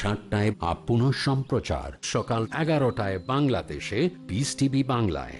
সাতটায় আপন সম্প্রচার সকাল এগারোটায় বাংলাদেশে বিস টিভি বাংলায়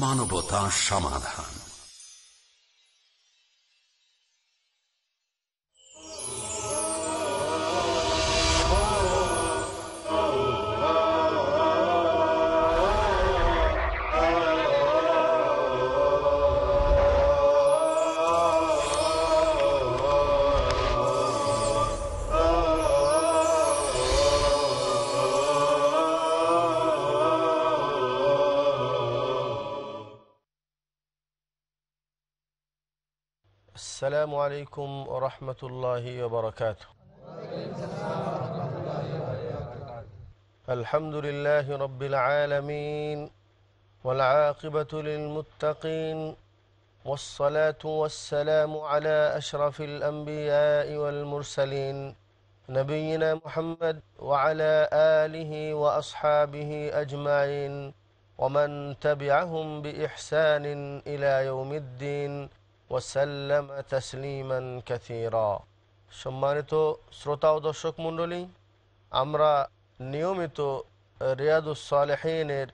মানবতা সমাধান السلام عليكم ورحمة الله وبركاته الحمد لله رب العالمين والعاقبة للمتقين والصلاة والسلام على أشرف الأنبياء والمرسلين نبينا محمد وعلى آله وأصحابه أجمعين ومن تبعهم بإحسان إلى يوم الدين ওয়াসাল্লাম তসলিমান কাসিরা সম্মানিত শ্রোতা ও দর্শক মণ্ডলী আমরা নিয়মিত রিয়াদুসালেহিনের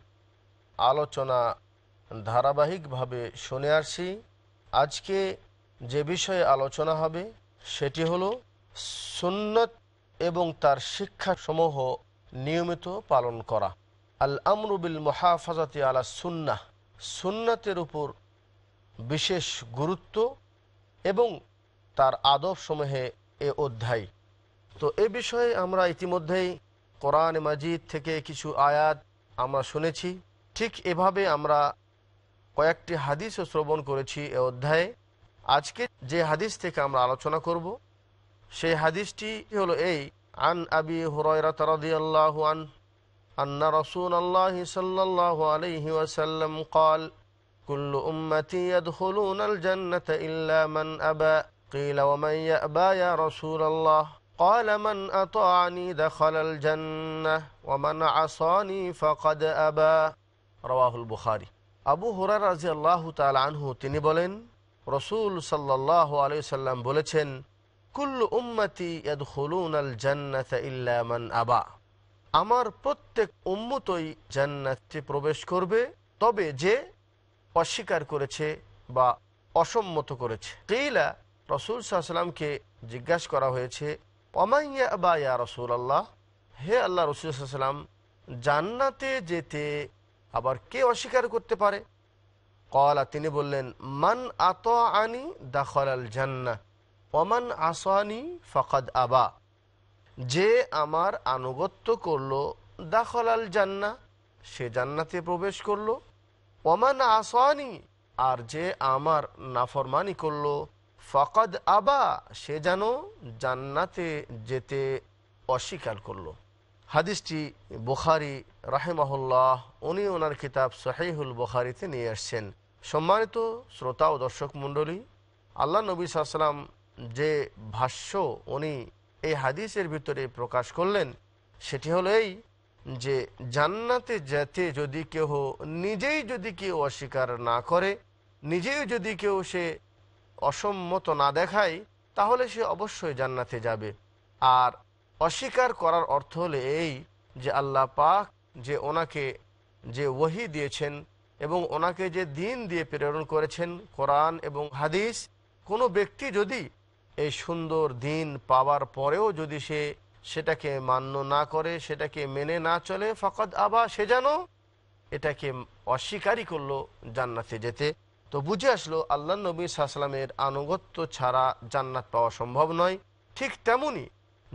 আলোচনা ধারাবাহিকভাবে শুনে আসি আজকে যে বিষয়ে আলোচনা হবে সেটি হলো সুন্নত এবং তার শিক্ষাসমূহ নিয়মিত পালন করা আল আমরুবিল মহাফাজাতি আলা সুন্নাহ সুন্নাতের উপর বিশেষ গুরুত্ব এবং তার আদব সমূহে এ অধ্যায় তো এ বিষয়ে আমরা ইতিমধ্যেই কোরআন মাজিদ থেকে কিছু আয়াত আমরা শুনেছি ঠিক এভাবে আমরা কয়েকটি হাদিসও শ্রবণ করেছি এ অধ্যায়ে আজকে যে হাদিস থেকে আমরা আলোচনা করব সেই হাদিসটি হলো এই আন আবি হুরায়রাত আন আন্না রাসূলুল্লাহ আল্লাহ সাল্লাহ আলহিম কল كل أمتي يدخلون الجنة إلا من أبى قيل ومن يأبى يا رسول الله قال من أطاعني دخل الجنة ومن عصاني فقد أبى رواه البخاري আবু হুরার রাজি আল্লাহ তাল আনহু তিনি বলেন রসুল সাল্লাহ আলাইসাল্লাম বলেছেন কুল্লু উম্মতি ইয়াদখুলুনাল জান্নাত ইল্লা মান আবা আমার প্রত্যেক উম্মতই জান্নাতে প্রবেশ করবে তবে যে অস্বীকার করেছে বা অসম্মত করেছে কেইলা রসুল সাল্লামকে জিজ্ঞাসা করা হয়েছে অমাইয়া বা ইয়া রসুল আল্লাহ হে আল্লাহ রসুল সাল্লাম জান্নাতে যেতে আবার কে অস্বীকার করতে পারে কলা তিনি বললেন মান আত আনি দাখল আল জান্না অমান আসানি ফকাদ আবা যে আমার আনুগত্য করল দাখলাল আল জান্না সে জান্নাতে প্রবেশ করলো ওমান আসানি আর যে আমার নাফরমানি করল ফকদ আবা সে যেন জান্নাতে যেতে অস্বীকার করল হাদিসটি বুখারি রাহেমাহুল্লাহ উনি ওনার কিতাব সাহেহুল বুখারিতে নিয়ে আসছেন সম্মানিত শ্রোতা ও দর্শক মণ্ডলী আল্লাহ নবী সাল্লাম যে ভাষ্য উনি এই হাদিসের ভিতরে প্রকাশ করলেন সেটি হলো এই যে জান্নাতে যেতে যদি কেহ নিজেই যদি কেউ অস্বীকার না করে নিজেই যদি কেউ সে অসম্মত না দেখায় তাহলে সে অবশ্যই জান্নাতে যাবে আর অস্বীকার করার অর্থ হলে এই যে আল্লাহ পাক যে ওনাকে যে ওহি দিয়েছেন এবং ওনাকে যে দিন দিয়ে প্রেরণ করেছেন কোরআন এবং হাদিস কোনো ব্যক্তি যদি এই সুন্দর দিন পাওয়ার পরেও যদি সে সেটাকে মান্য না করে সেটাকে মেনে না চলে ফকত আবা সে যেন এটাকে অস্বীকারই করলো জান্নাতে যেতে তো বুঝে আসলো আল্লাহ নবী সাহসালামের আনুগত্য ছাড়া জান্নাত পাওয়া সম্ভব নয় ঠিক তেমনি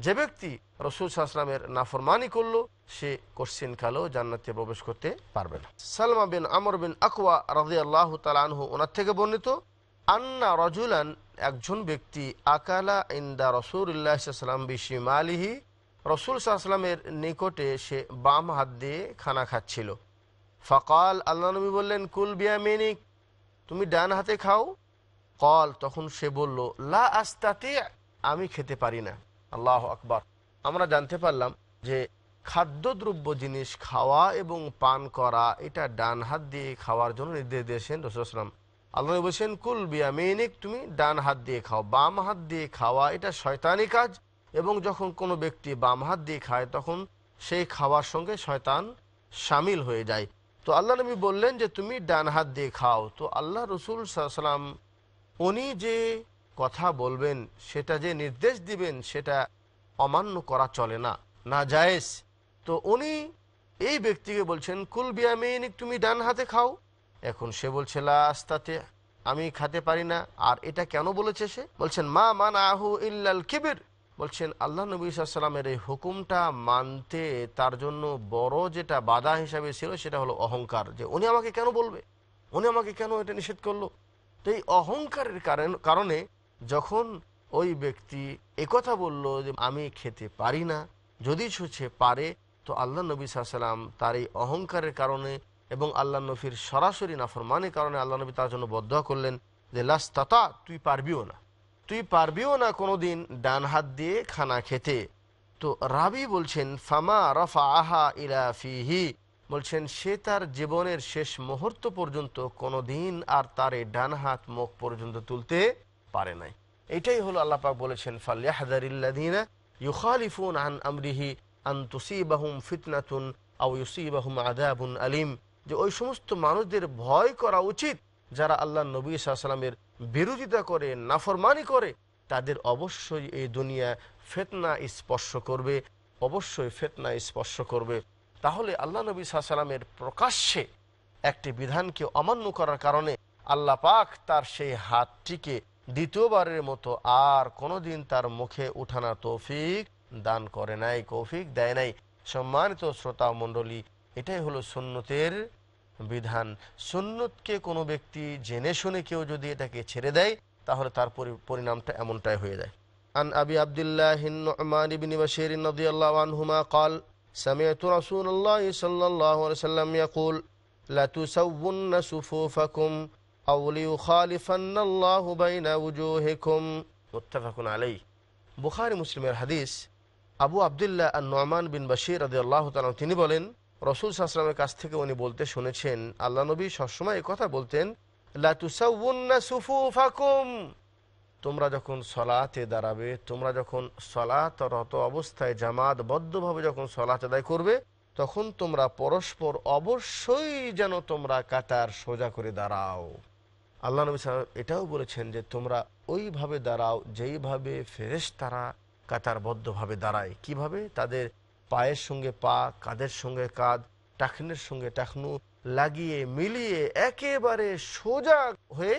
যে ব্যক্তি রসুল সাহসালামের নাফরমানি করলো সে কোশ্চিন কালেও জান্নাতে প্রবেশ করতে পারবে না সালমা বিন আমর বিন আকুয়া রাজি আল্লাহ তালানহু ওনার থেকে বর্ণিত আন্না রজুলান একজন ব্যক্তি আকালা ইন্দা রসুল্লাহাম বিশিমালিহি রসুল সাহসালামের নিকটে সে বাম হাত দিয়ে খানা খাচ্ছিল ফকাল আল্লাহ নবী বললেন কুল বিয়ামিনিক তুমি ডান হাতে খাও কল তখন সে বলল লা আস্তাতে আমি খেতে পারি না আল্লাহ আকবার আমরা জানতে পারলাম যে খাদ্যদ্রব্য জিনিস খাওয়া এবং পান করা এটা ডান হাত দিয়ে খাওয়ার জন্য নির্দেশ দিয়েছেন আসলাম আল্লাহ বলছেন কুল বিয়ামিনিক তুমি ডান হাত দিয়ে খাও বাম হাত দিয়ে খাওয়া এটা শয়তানি কাজ এবং যখন কোনো ব্যক্তি বাম হাত দিয়ে খায় তখন সেই খাওয়ার সঙ্গে শয়তান সামিল হয়ে যায় তো আল্লাহ নবী বললেন যে তুমি ডান হাত দিয়ে খাও তো আল্লাহ রসুল সাল্লাম উনি যে কথা বলবেন সেটা যে নির্দেশ দিবেন সেটা অমান্য করা চলে না না জায়েজ তো উনি এই ব্যক্তিকে বলছেন কুল বিয়ামিনিক তুমি ডান হাতে খাও এখন সে বলছে লাস্তাতে আমি খাতে পারি না আর এটা কেন বলেছে সে বলছেন মা মান আহ ইল্লাল কিবির বলছেন আল্লাহ নবী সাল্লামের এই হুকুমটা মানতে তার জন্য বড় যেটা বাধা হিসাবে ছিল সেটা হলো অহংকার যে উনি আমাকে কেন বলবে উনি আমাকে কেন এটা নিষেধ করলো তো এই অহংকারের কারণে যখন ওই ব্যক্তি একথা বলল যে আমি খেতে পারি না যদি সে পারে তো আল্লাহ নবী সাল্লাম তার এই অহংকারের কারণে এবং আল্লাহ নফির সরাসরি নাফরমানের কারণে আল্লাহ নবী তার জন্য বদ্ধ করলেন যে লাস্তাতা তুই পারবিও না তুই পারবিও না কোনো দিন ডান হাত দিয়ে খানা খেতে তো রাবি বলছেন ফামা রফা আহা ইলা ফিহি বলছেন সে তার জীবনের শেষ মুহূর্ত পর্যন্ত কোনো দিন আর তার এই ডান হাত মুখ পর্যন্ত তুলতে পারে নাই এটাই হলো আল্লাপাক বলেছেন ফাল্লাহাদিনা ইউখালিফুন আন আমরিহি আন্তুসি বাহুম ফিতনাতুন আউ ইউসিবাহুম আদাবুন আলিম যে ওই সমস্ত মানুষদের ভয় করা উচিত যারা আল্লাহ নবী সাল্লামের বিরোধিতা করে নাফরমানি করে তাদের অবশ্যই এই দুনিয়া ফেতনা স্পর্শ করবে অবশ্যই ফেতনা স্পর্শ করবে তাহলে আল্লাহ নবী সাল্লামের প্রকাশ্যে একটি বিধানকে অমান্য করার কারণে আল্লাহ পাক তার সেই হাতটিকে দ্বিতীয়বারের মতো আর কোনোদিন তার মুখে উঠানা তৌফিক দান করে নাই কৌফিক দেয় নাই সম্মানিত শ্রোতা মণ্ডলী এটাই হলো সুন্নতের বিধান সুন্নতকে কোনো ব্যক্তি জেনে শুনে কেউ যদি এটাকে ছেড়ে দেয় তাহলে তার পরিণামটা এমনটাই হয়ে যায় আন আবি আবদুল্লাহ نعمان بن بشير رضي الله عنهما قال سمعت رسول الله صلى الله عليه وسلم يقول لتسون صفوفكم أو ليخالفن الله بين وجوهكم متفق عليه বুখারি মুসলিমের الحديث আবু عبد الله النعمان بن بشير رضي الله تعالى বলেন রসুল সাহসালামের কাছ থেকে উনি বলতে শুনেছেন আল্লাহ নবী সবসময় কথা বলতেন তোমরা যখন সলাতে দাঁড়াবে তোমরা যখন সলাতরত অবস্থায় জামাত বদ্ধভাবে যখন সলাত আদায় করবে তখন তোমরা পরস্পর অবশ্যই যেন তোমরা কাতার সোজা করে দাঁড়াও আল্লাহ নবী সাহেব এটাও বলেছেন যে তোমরা ওইভাবে দাঁড়াও যেইভাবে ফেরেস তারা কাতারবদ্ধভাবে দাঁড়ায় কিভাবে তাদের পায়ের সঙ্গে পা কাঁধের সঙ্গে কাঁধ টাকনের সঙ্গে টাকনু লাগিয়ে মিলিয়ে একেবারে সোজা হয়ে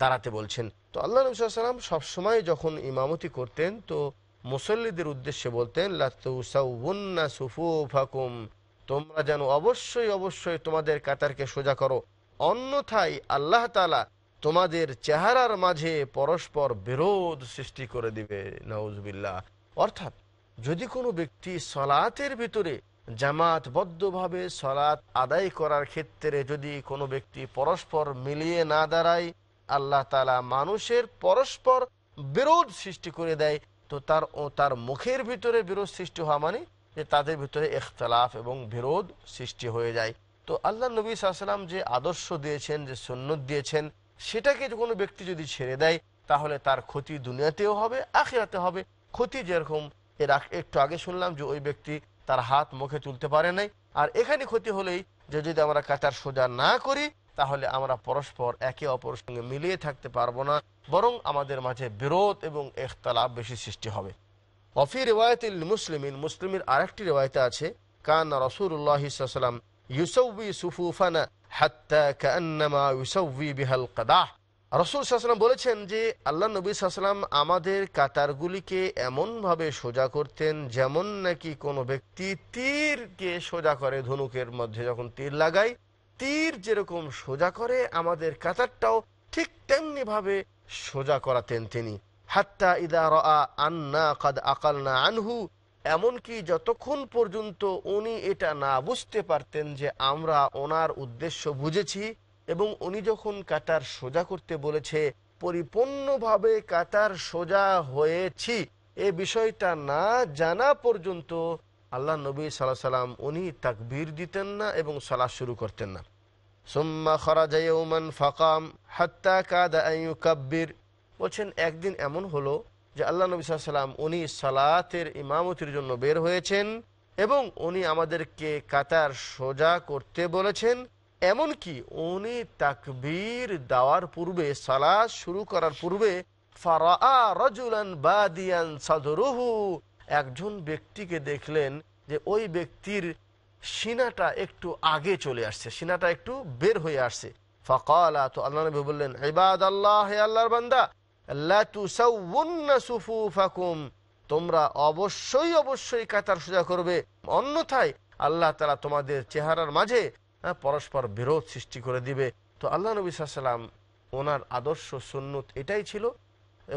দাঁড়াতে বলছেন তো আল্লাহ নবসাল্লাম সবসময় যখন ইমামতি করতেন তো মুসল্লিদের উদ্দেশ্যে বলতেন সুফু তোমরা যেন অবশ্যই অবশ্যই তোমাদের কাতারকে সোজা করো অন্যথায় আল্লাহ তালা তোমাদের চেহারার মাঝে পরস্পর বিরোধ সৃষ্টি করে দিবে নওয়াজবিল্লা অর্থাৎ যদি কোনো ব্যক্তি সলাতের ভিতরে জামাতবদ্ধভাবে সলাৎ আদায় করার ক্ষেত্রে যদি কোনো ব্যক্তি পরস্পর মিলিয়ে না দাঁড়ায় আল্লাহ তালা মানুষের পরস্পর বিরোধ সৃষ্টি করে দেয় তো তার ও তার মুখের ভিতরে বিরোধ সৃষ্টি হওয়া মানে যে তাদের ভিতরে এখতলাফ এবং বিরোধ সৃষ্টি হয়ে যায় তো আল্লাহ নবী সাল্লাম যে আদর্শ দিয়েছেন যে সন্ন্যত দিয়েছেন সেটাকে কোনো ব্যক্তি যদি ছেড়ে দেয় তাহলে তার ক্ষতি দুনিয়াতেও হবে আখেরাতে হবে ক্ষতি যেরকম এর একটু আগে শুনলাম যে ওই ব্যক্তি তার হাত মুখে তুলতে পারে নাই আর এখানে ক্ষতি হলেই যে যদি আমরা কাতার সোজা না করি তাহলে আমরা পরস্পর একে অপরের সঙ্গে মিলিয়ে থাকতে পারবো না বরং আমাদের মাঝে বিরোধ এবং এখতালাফ বেশি সৃষ্টি হবে অফি রেওয়ায়ত মুসলিমিন মুসলিমের আরেকটি রেওয়ায়তে আছে কান রসুল্লাহ ইউসৌ সুফুফানা হাত্তা কান্নামা ইউসৌ বিহাল কাদাহ রসুল সাহসালাম বলেছেন যে আল্লাহ নবী সাহসালাম আমাদের কাতারগুলিকে এমনভাবে সোজা করতেন যেমন নাকি কোনো ব্যক্তি তীরকে সোজা করে ধনুকের মধ্যে যখন তীর লাগায় তীর যেরকম সোজা করে আমাদের কাতারটাও ঠিক তেমনিভাবে সোজা করাতেন তিনি হাত্তা ইদা আন্না কাদ আকালনা আনহু এমনকি যতক্ষণ পর্যন্ত উনি এটা না বুঝতে পারতেন যে আমরা ওনার উদ্দেশ্য বুঝেছি এবং উনি যখন কাটার সোজা করতে বলেছে পরিপূর্ণভাবে কাটার সোজা হয়েছি এ বিষয়টা না জানা পর্যন্ত আল্লাহ নবী সাল্লাহ সাল্লাম উনি তাকবীর দিতেন না এবং সালা শুরু করতেন না সোম্মা খরাজাইমান ফাকাম হাত্তা কাদা কাব্বির বলছেন একদিন এমন হলো যে আল্লাহ নবী সাল্লাম উনি সালাতের ইমামতির জন্য বের হয়েছেন এবং উনি আমাদেরকে কাতার সোজা করতে বলেছেন এমনকি উনি তাকবীর দেওয়ার পূর্বে সালাদ শুরু করার পূর্বে একজন ব্যক্তিকে দেখলেন যে ওই ব্যক্তির সিনাটা একটু আগে চলে আসছে সিনাটা একটু বের হয়ে আসছে ফকালা তো আল্লাহ নবী বললেন ইবাদ আল্লাহ হে আল্লাহর বান্দা তোমরা অবশ্যই অবশ্যই কাতার সোজা করবে অন্যথায় আল্লাহ তারা তোমাদের চেহারার মাঝে হ্যাঁ, পরস্পর বিরোধ সৃষ্টি করে দিবে তো আল্লাহ নবী সাল্লাম ওনার আদর্শ সুন্নত এটাই ছিল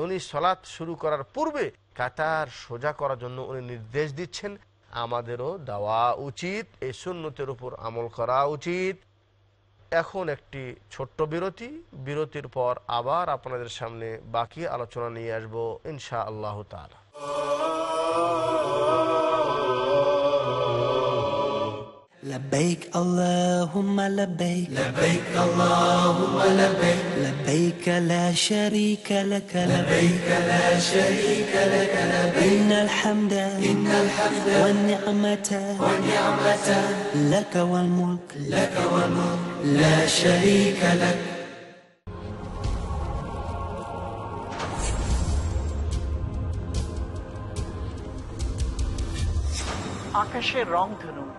উনি সলাৎ শুরু করার পূর্বে কাতার সোজা করার জন্য উনি নির্দেশ দিচ্ছেন আমাদেরও দেওয়া উচিত এই সুন্নতের উপর আমল করা উচিত এখন একটি ছোট্ট বিরতি বিরতির পর আবার আপনাদের সামনে বাকি আলোচনা নিয়ে আসবো ইনশা আল্লাহ তালা لبيك اللهم لبيك لبيك اللهم لبيك لبيك لا شريك لك لبيك لا شريك لك لبيك إن الحمد إن الحمد والنعمة والنعمة لك والملك لك والملك لا شريك لك আকাশের রং ধনু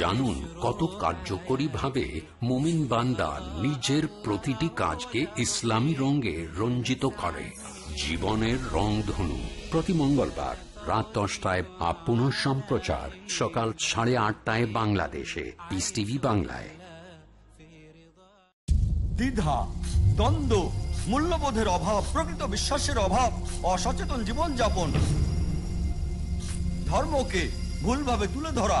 জানুন কত কার্যকরী ভাবে মুমিন বান্দা নিজের প্রতিটি কাজকে ইসলামী রঙে রঞ্জিত করে জীবনের রং ধনু প্রতি মঙ্গলবার রাত দশটায় আপন সম্প্রচার সকাল সাড়ে আটটায় বাংলাদেশে পিস টিভি বাংলায় দ্বিধা দ্বন্দ্ব মূল্যবোধের অভাব প্রকৃত বিশ্বাসের অভাব অসচেতন জীবনযাপন ধর্মকে ভুলভাবে তুলে ধরা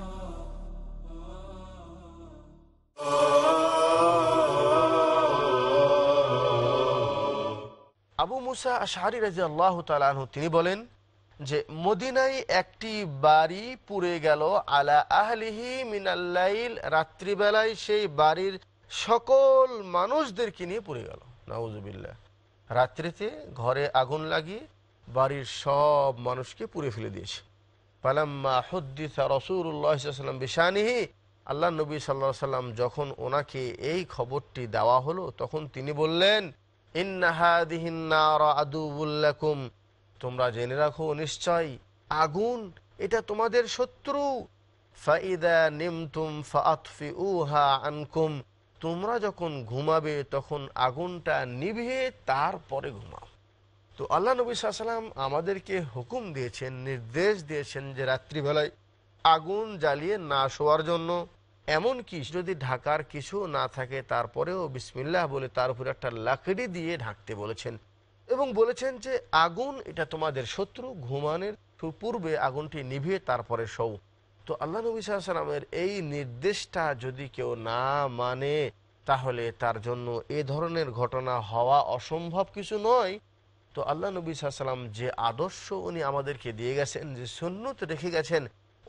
মুসা আশাহারি রাজি আল্লাহ তালাহু তিনি বলেন যে মদিনায় একটি বাড়ি পুড়ে গেল আলা আহলিহি মিনাল্লাইল রাত্রিবেলায় সেই বাড়ির সকল মানুষদেরকে নিয়ে পুড়ে গেল নাউজুবিল্লা রাত্রিতে ঘরে আগুন লাগিয়ে বাড়ির সব মানুষকে পুড়ে ফেলে দিয়েছে পালাম্মা হদ্দিসা রসুল্লাহাম বিশানিহি আল্লাহ নবী সাল্লাহ সাল্লাম যখন ওনাকে এই খবরটি দেওয়া হলো তখন তিনি বললেন তোমরা জেনে রাখো নিশ্চয় আগুন এটা তোমাদের শত্রু নিমতুম ফাতফি উহা আনকুম তোমরা যখন ঘুমাবে তখন আগুনটা নিভিয়ে তারপরে ঘুমাও তো আল্লাহ নবী সাল্লাম আমাদেরকে হুকুম দিয়েছেন নির্দেশ দিয়েছেন যে রাত্রিবেলায় আগুন জ্বালিয়ে না শোয়ার জন্য এমন কি যদি ঢাকার কিছু না থাকে তারপরেও বিসমিল্লাহ বলে তার উপরে একটা লাকড়ি দিয়ে ঢাকতে বলেছেন এবং বলেছেন যে আগুন এটা তোমাদের শত্রু ঘুমানের পূর্বে আগুনটি নিভিয়ে তারপরে সৌ তো আল্লাহ নবী সাল্লামের এই নির্দেশটা যদি কেউ না মানে তাহলে তার জন্য এ ধরনের ঘটনা হওয়া অসম্ভব কিছু নয় তো আল্লাহ নবী সাল্লাম যে আদর্শ উনি আমাদেরকে দিয়ে গেছেন যে সুন্নত রেখে গেছেন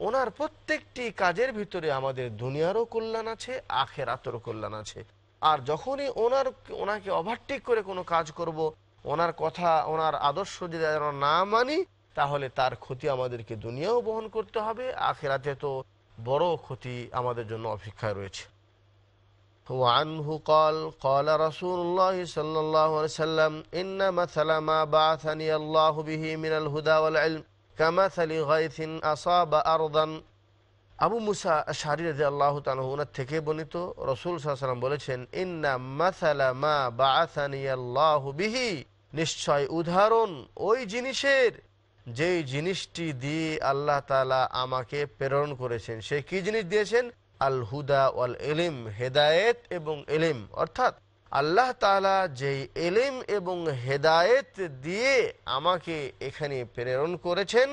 ওনার প্রত্যেকটি কাজের ভিতরে আমাদের দুনিয়ারও কল্যাণ আছে আখেরাতেরও কল্যাণ আছে আর যখনই ওনার ওনাকে ওভারটেক করে কোনো কাজ করব। ওনার কথা ওনার আদর্শ যদি না মানি তাহলে তার ক্ষতি আমাদেরকে দুনিয়াও বহন করতে হবে আখেরাতে তো বড় ক্ষতি আমাদের জন্য অপেক্ষায় রয়েছে وعنه قال قال رسول الله صلى الله কামাথালি গাইথিন আসাবা আরদান আবু মুসা শাহরি রাজি আল্লাহ তালহনার থেকে বর্ণিত রসুল সাল্লাম বলেছেন ইন্না মাসালা মা বাহ বিহি নিশ্চয় উদাহরণ ওই জিনিসের যেই জিনিসটি দিয়ে আল্লাহ তালা আমাকে প্রেরণ করেছেন সে কি জিনিস দিয়েছেন আল হুদা ওয়াল এলিম হেদায়েত এবং এলিম অর্থাৎ আল্লাহ তালা যেই এলেম এবং হেদায়েত দিয়ে আমাকে এখানে প্রেরণ করেছেন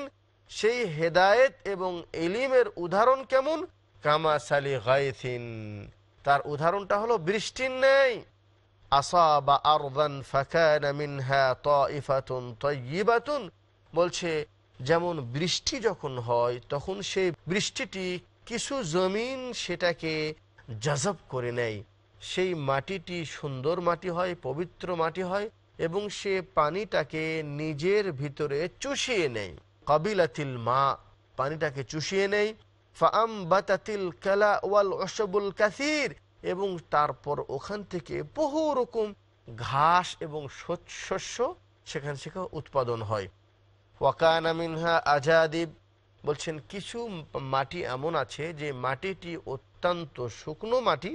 সেই হেদায়েত এবং এলিমের উদাহরণ কেমন কামা সালি গাইথিন তার উদাহরণটা হলো বৃষ্টির ন্যায় বা আরদান বলছে যেমন বৃষ্টি যখন হয় তখন সেই বৃষ্টিটি কিছু জমিন সেটাকে জজব করে নেয় সেই মাটিটি সুন্দর মাটি হয় পবিত্র মাটি হয় এবং সে পানিটাকে নিজের ভিতরে চুষিয়ে নেয় কবিলাতিল মা পানিটাকে চুষিয়ে নেয় ফাম বাতাতিল কালা ওয়াল অসবুল কাসির এবং তারপর ওখান থেকে বহু রকম ঘাস এবং শস্য সেখান থেকে উৎপাদন হয় ওয়াকানামিনহা আজাদিব বলছেন কিছু মাটি এমন আছে যে মাটিটি অত্যন্ত শুকনো মাটি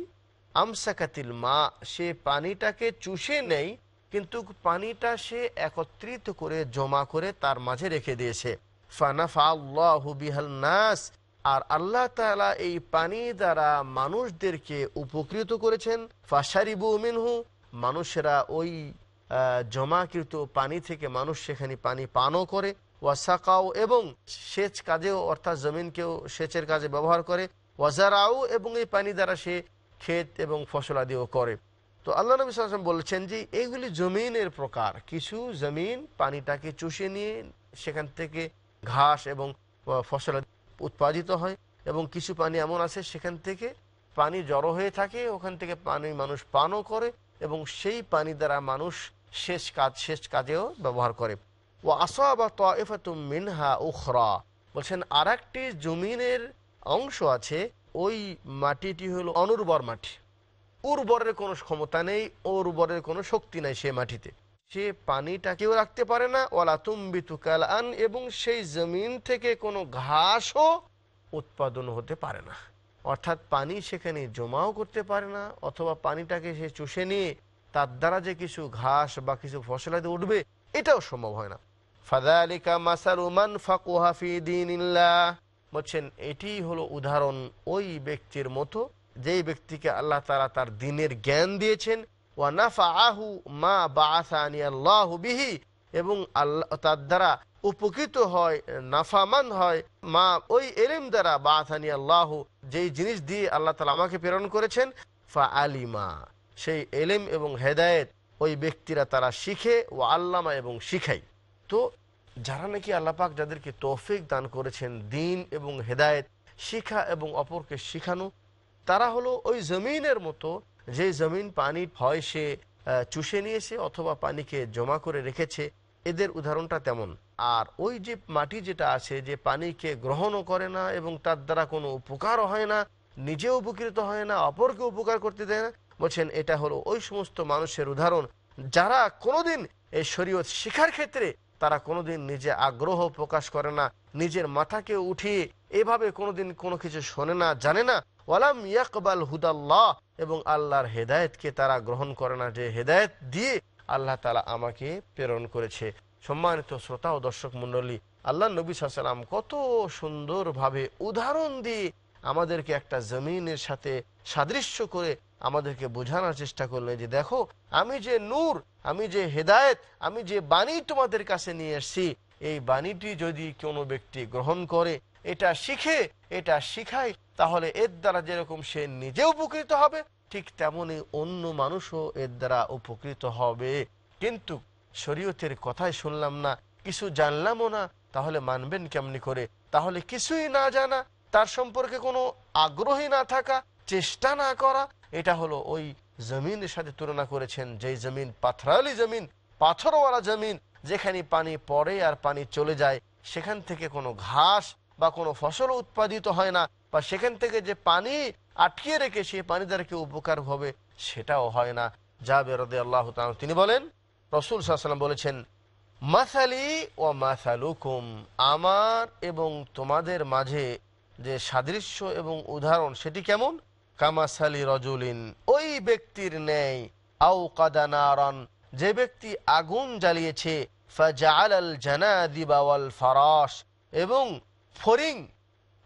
আমসাকাতিল মা সে পানিটাকে চুষে নেই কিন্তু পানিটা সে একত্রিত করে জমা করে তার মাঝে রেখে দিয়েছে আল্লাহ নাস আর আল্লাহ তালা এই পানি দ্বারা মানুষদেরকে উপকৃত করেছেন ফাশারিবু মিনহু মানুষেরা ওই জমাকৃত পানি থেকে মানুষ সেখানে পানি পানও করে ওয়াসাকাও এবং সেচ কাজেও অর্থাৎ জমিনকেও সেচের কাজে ব্যবহার করে ওয়াজারাও এবং এই পানি দ্বারা সে ক্ষেত এবং ফসল আদিও করে তো আল্লাহ নবী সাল্লাম বলেছেন যে এইগুলি জমিনের প্রকার কিছু জমিন পানিটাকে চুষে নিয়ে সেখান থেকে ঘাস এবং ফসল উৎপাদিত হয় এবং কিছু পানি এমন আছে সেখান থেকে পানি জড়ো হয়ে থাকে ওখান থেকে পানি মানুষ পানও করে এবং সেই পানি দ্বারা মানুষ শেষ কাজ শেষ কাজেও ব্যবহার করে ও আসা বা তফাতুম মিনহা উখরা বলছেন আর জমিনের অংশ আছে ওই মাটিটি হলো অনুর্বর মাটি উর্বরের কোনো ক্ষমতা নেই উর্বরের কোনো শক্তি নাই সে মাটিতে সে পানিটাকেও রাখতে পারে না ওলা তুম্বি তুকাল আন এবং সেই জমিন থেকে কোনো ঘাসও উৎপাদন হতে পারে না অর্থাৎ পানি সেখানে জমাও করতে পারে না অথবা পানিটাকে সে চুষে নিয়ে তার দ্বারা যে কিছু ঘাস বা কিছু ফসলাতে উঠবে এটাও সম্ভব হয় না ফাদা আলিকা মাসাল উমান ফাকুহাফি দিন বলছেন এটিই হলো উদাহরণ ওই ব্যক্তির মতো যেই ব্যক্তিকে আল্লাহ তালা তার দিনের জ্ঞান দিয়েছেন ওয়ানাফা আহু মা বা আসানি আল্লাহ বিহি এবং আল্লাহ তার দ্বারা উপকৃত হয় নাফামান হয় মা ওই এলিম দ্বারা বা আসানি আল্লাহ যেই জিনিস দিয়ে আল্লাহ তালা আমাকে প্রেরণ করেছেন ফা আলিমা সেই এলিম এবং হেদায়েত ওই ব্যক্তিরা তারা শিখে ও আল্লামা এবং শিখাই তো যারা নাকি আল্লাপাক যাদেরকে তৌফিক দান করেছেন দিন এবং হেদায়েত শিখা এবং অপরকে শিখানো তারা হলো ওই জমিনের মতো যে জমিন পানি হয় সে চুষে নিয়েছে অথবা পানিকে জমা করে রেখেছে এদের উদাহরণটা তেমন আর ওই যে মাটি যেটা আছে যে পানিকে গ্রহণও করে না এবং তার দ্বারা কোনো উপকারও হয় না নিজে উপকৃত হয় না অপরকে উপকার করতে দেয় না বলছেন এটা হলো ওই সমস্ত মানুষের উদাহরণ যারা কোনোদিন এই শরীয়ত শিখার ক্ষেত্রে তারা কোনোদিন নিজে আগ্রহ প্রকাশ করে না নিজের মাথাকে উঠিয়ে এভাবে কোনোদিন কোনো কিছু শোনে না জানে না ওয়ালাম ইয়াকবাল হুদাল্লাহ এবং আল্লাহর হেদায়েতকে তারা গ্রহণ করে না যে হেদায়েত দিয়ে আল্লাহ তালা আমাকে প্রেরণ করেছে সম্মানিত শ্রোতা ও দর্শক মন্ডলী আল্লাহ নবী সালাম কত সুন্দরভাবে উদাহরণ দিয়ে আমাদেরকে একটা জমিনের সাথে সাদৃশ্য করে আমাদেরকে বোঝানোর চেষ্টা করলেন যে দেখো আমি যে নূর আমি যে হেদায়েত আমি যে বাণী তোমাদের কাছে নিয়ে এসছি এই বাণীটি যদি কোনো ব্যক্তি গ্রহণ করে এটা শিখে এটা শিখায় তাহলে এর দ্বারা যেরকম সে নিজে উপকৃত হবে ঠিক তেমনি অন্য মানুষও এর দ্বারা উপকৃত হবে কিন্তু শরীয়তের কথাই শুনলাম না কিছু জানলামও না তাহলে মানবেন কেমনি করে তাহলে কিছুই না জানা তার সম্পর্কে কোনো আগ্রহী না থাকা চেষ্টা না করা এটা হলো ওই জমিনের সাথে তুলনা করেছেন যেই জমিন পাথরালি জমিন পাথরওয়ালা জমিন যেখানে পানি পড়ে আর পানি চলে যায় সেখান থেকে কোনো ঘাস বা কোনো ফসল উৎপাদিত হয় না বা সেখান থেকে যে পানি আটকিয়ে রেখে সেই পানি দ্বারা উপকার হবে সেটাও হয় না যা বেরোদে আল্লাহ তিনি বলেন রসুল সাল্লাম বলেছেন মাসালি ও মাসালুকুম আমার এবং তোমাদের মাঝে যে সাদৃশ্য এবং উদাহরণ সেটি কেমন কামাসালি রজুলিন ওই ব্যক্তির ন্যায় আউ কাদানারন যে ব্যক্তি আগুন জ্বালিয়েছে ফাজাল জানাদিবাওয়াল ফারাস এবং ফরিং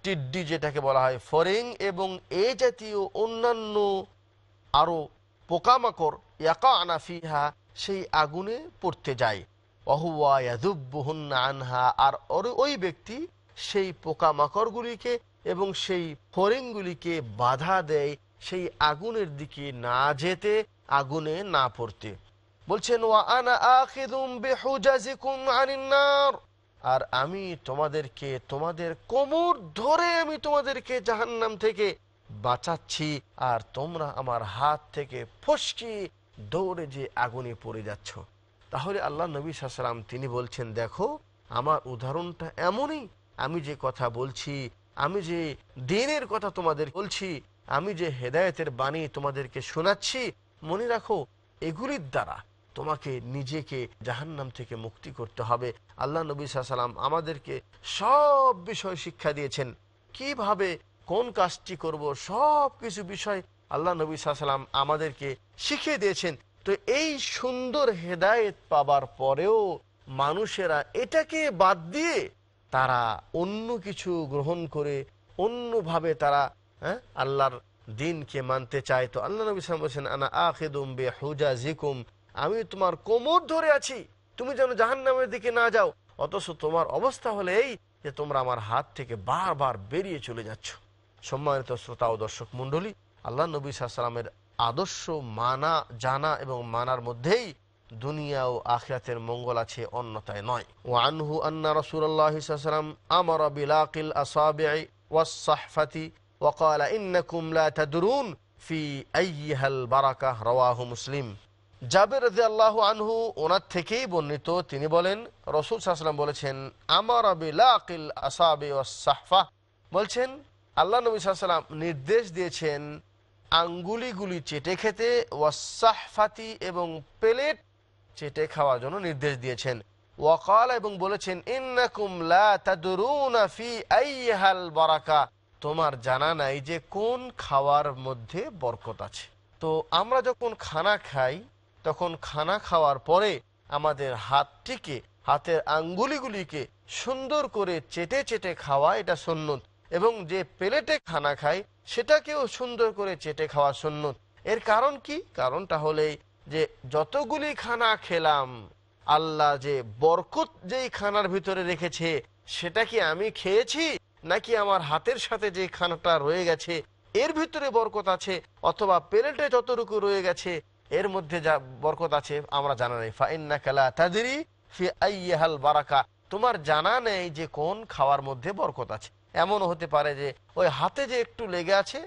টিড্ডি যেটাকে বলা হয় ফরিং এবং এ জাতীয় অন্যান্য আরও পোকামাকড় ইয়াকা আনাফিহা সেই আগুনে পড়তে যায় অহুয়া ইয়াদুব্বুহন্না আনহা আর ওই ব্যক্তি সেই পোকামাকড়গুলিকে এবং সেই ফরেনগুলিকে বাধা দেয় সেই আগুনের দিকে না যেতে আগুনে না পড়তে বলছেন ওয়া আনা আনিন্নার আর আমি তোমাদেরকে তোমাদের কোমর ধরে আমি তোমাদেরকে জাহান্নাম থেকে বাঁচাচ্ছি আর তোমরা আমার হাত থেকে ফসকি দৌড়ে যে আগুনে পড়ে যাচ্ছ তাহলে আল্লাহ নবী সাসালাম তিনি বলছেন দেখো আমার উদাহরণটা এমনই আমি যে কথা বলছি আমি যে দিনের কথা তোমাদের বলছি আমি যে হেদায়তের বাণী তোমাদেরকে শোনাচ্ছি মনে রাখো এগুলির দ্বারা তোমাকে নিজেকে জাহান্নাম থেকে মুক্তি করতে হবে আল্লাহ নবী সালাম আমাদেরকে সব বিষয় শিক্ষা দিয়েছেন কিভাবে কোন কাজটি করব সব কিছু বিষয় আল্লাহ নবী সালাম আমাদেরকে শিখিয়ে দিয়েছেন তো এই সুন্দর হেদায়েত পাবার পরেও মানুষেরা এটাকে বাদ দিয়ে তারা অন্য কিছু গ্রহণ করে অন্যভাবে তারা হ্যাঁ আল্লাহর দিনকে মানতে চায় তো আল্লাহ নবী সালাম বলছেন আনা আখেদুম বে হুজা জিকুম আমি তোমার কোমর ধরে আছি তুমি যেন জাহান্নামের দিকে না যাও অথচ তোমার অবস্থা হলে এই যে তোমরা আমার হাত থেকে বারবার বেরিয়ে চলে যাচ্ছ সম্মানিত শ্রোতা ও দর্শক মণ্ডলী আল্লাহ নবী সালামের আদর্শ মানা জানা এবং মানার মধ্যেই দুনিয়া ও আখিরাতের মঙ্গল আছে অন্যতায় নয় ও আনহু আন্না রসুল্লাহাম আমার বিলাকিল আসাবি ওয়াসাহফাতি ওকাল ইন্নাকুম লা তাদরুন ফি আইহাল বারাকাহ রওয়াহু মুসলিম জাবের রাজি আল্লাহ আনহু ওনার থেকেই বর্ণিত তিনি বলেন রসুল সাহসালাম বলেছেন আমার বিলাকিল আসাবি ওয়াসাহফা বলছেন আল্লাহ নবী সাল্লাম নির্দেশ দিয়েছেন আঙ্গুলিগুলি চেটে খেতে ওয়াসাহফাতি এবং প্লেট চেটে খাওয়ার জন্য নির্দেশ দিয়েছেন ওয়াকাল এবং বলেছেন তোমার জানা নাই যে কোন খাওয়ার মধ্যে বরকত আছে তো আমরা যখন খানা খাই তখন খানা খাওয়ার পরে আমাদের হাতটিকে হাতের আঙ্গুলিগুলিকে সুন্দর করে চেটে চেটে খাওয়া এটা সন্ন্যত এবং যে প্লেটে খানা খায় সেটাকেও সুন্দর করে চেটে খাওয়া সন্ন্যত এর কারণ কি কারণটা হলেই যে যতগুলি খানা খেলাম আল্লাহ যে বরকত যেই খানার ভিতরে রেখেছে সেটা কি আমি খেয়েছি নাকি আমার হাতের সাথে যে খানাটা রয়ে গেছে এর ভিতরে বরকত আছে অথবা প্লেটে যতটুকু রয়ে গেছে এর মধ্যে যা বরকত আছে আমরা জানা নেই ফাইনা কালা তাদেরই ফি আইহাল বারাকা তোমার জানা নেই যে কোন খাওয়ার মধ্যে বরকত আছে এমনও হতে পারে যে ওই হাতে যে একটু লেগে আছে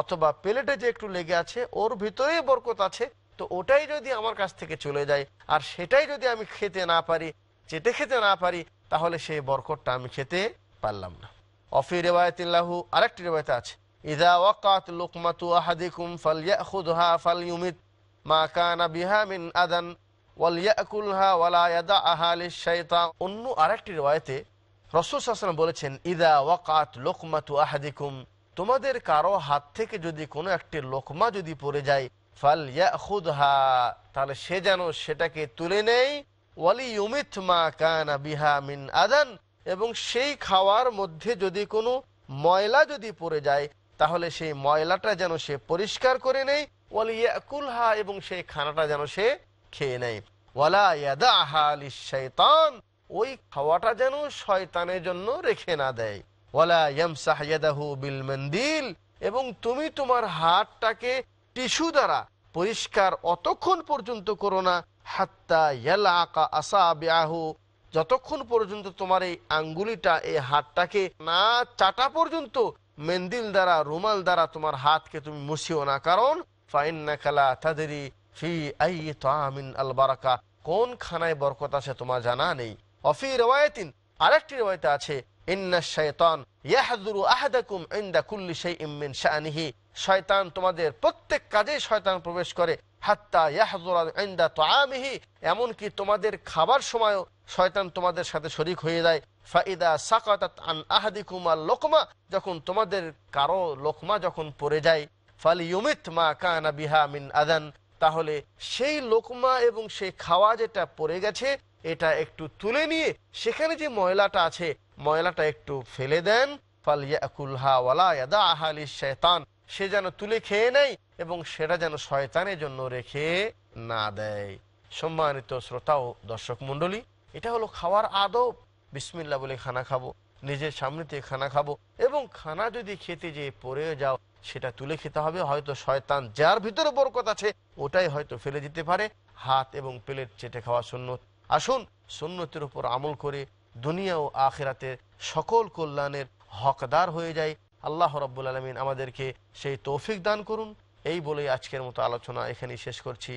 অথবা প্লেটে যে একটু লেগে আছে ওর ভিতরে বরকত আছে তো ওটাই যদি আমার কাছ থেকে চলে যায় আর সেটাই যদি আমি খেতে না পারি চেটে খেতে না পারি তাহলে সেই বরকটটা আমি খেতে পারলাম না অফি রেবায়তিল্লাহু আরেকটি রেবায়ত আছে ইদা ওয়াকাত লোকমাতু আহাদিকুম ফাল ফাল ইউমিত মা কানা বিহা মিন আদান ওয়ালিয়াকুলহা ওয়ালা ইয়াদাআহা লিশাইতান অন্য আরেকটি রেওয়ায়েতে রাসূল সাল্লাল্লাহু বলেছেন ইদা ওয়াকাত লোকমাতু আহাদিকুম তোমাদের কারো হাত থেকে যদি কোনো একটি লোকমা যদি পড়ে যায় ফাল ইয়াখুদহা তাহলে সে যেন সেটাকে তুলে নেই ওয়ালি ইউমিত মা কানা বিহা মিন আদান এবং সেই খাওয়ার মধ্যে যদি কোনো ময়লা যদি পড়ে যায় তাহলে সেই ময়লাটা যেন সে পরিষ্কার করে নেই ওয়ালি ইয়াকুলহা এবং সেই খানাটা যেন সে খেয়ে নেয় ওয়ালা ইয়াদা আহা ওই খাওয়াটা যেন শয়তানের জন্য রেখে না দেয় ওয়ালা ইয়ামসাহ ইয়াদাহু বিল মন্দিল এবং তুমি তোমার হাতটাকে টিস্যু দ্বারা পরিষ্কার অতক্ষণ পর্যন্ত করো না হাত্তা ইয়ালা আসা ব্যাহু যতক্ষণ পর্যন্ত তোমার এই আঙ্গুলিটা এই হাতটাকে না চাটা পর্যন্ত মেন্দিল দ্বারা রুমাল দ্বারা তোমার হাতকে তুমি মুছিও না কারণ ফাইন্না খেলা তাদেরই ফি আই তামিন আল বারাকা কোন খানায় বরকত আছে তোমার জানা নেই অফি রেওয়ায়তিন আরেকটি রেওয়ায়তে আছে ইন্না শৈতান শয়তান তোমাদের প্রত্যেক কাজে শয়তান প্রবেশ করে এমনকি তোমাদের খাবার সময়ও শয়তান তোমাদের সাথে শরিক হয়ে যায় ফাইদা সাকাত আন আহাদিকুমার লোকমা যখন তোমাদের কারো লোকমা যখন পড়ে যায় ফালি ইউমিত মা কানা বিহা মিন আদান তাহলে সেই লোকমা এবং সেই খাওয়া যেটা পড়ে গেছে এটা একটু তুলে নিয়ে সেখানে যে ময়লাটা আছে ময়লাটা একটু ফেলে দেন শেতান সে যেন তুলে খেয়ে নেয় এবং সেটা যেন শয়তানের জন্য রেখে না দেয় সম্মানিত শ্রোতা ও দর্শক মন্ডলী এটা হলো খাওয়ার আদব বিসমিল্লা বলে খানা খাবো নিজের সামনে থেকে খানা খাবো এবং খানা যদি খেতে যে পরে যাও সেটা তুলে খেতে হবে হয়তো শয়তান যার ভিতরে বরকত আছে ওটাই হয়তো ফেলে দিতে পারে হাত এবং প্লেট চেটে খাওয়া শূন্য আসুন সুন্নতির উপর আমল করে দুনিয়া ও আখেরাতের সকল কল্যাণের হকদার হয়ে যায় আল্লাহ রব্বুল আলমিন আমাদেরকে সেই তৌফিক দান করুন এই বলেই আজকের মতো আলোচনা এখানেই শেষ করছি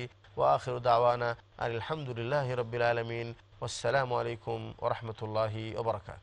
আখের দাওয়ানা আলহামদুলিল্লাহ রবিল আসসালামু আলাইকুম ওরহমতুল্লাহি ওবরাকাত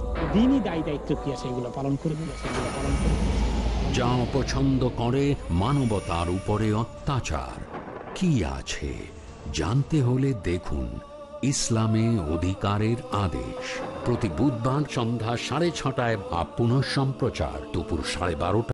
যা অপছন্দ করে মানবতার উপরে অত্যাচার কি আছে জানতে হলে দেখুন ইসলামে অধিকারের আদেশ প্রতি বুধবার সন্ধ্যা সাড়ে ছটায় বা পুনঃ সম্প্রচার দুপুর সাড়ে বারোটা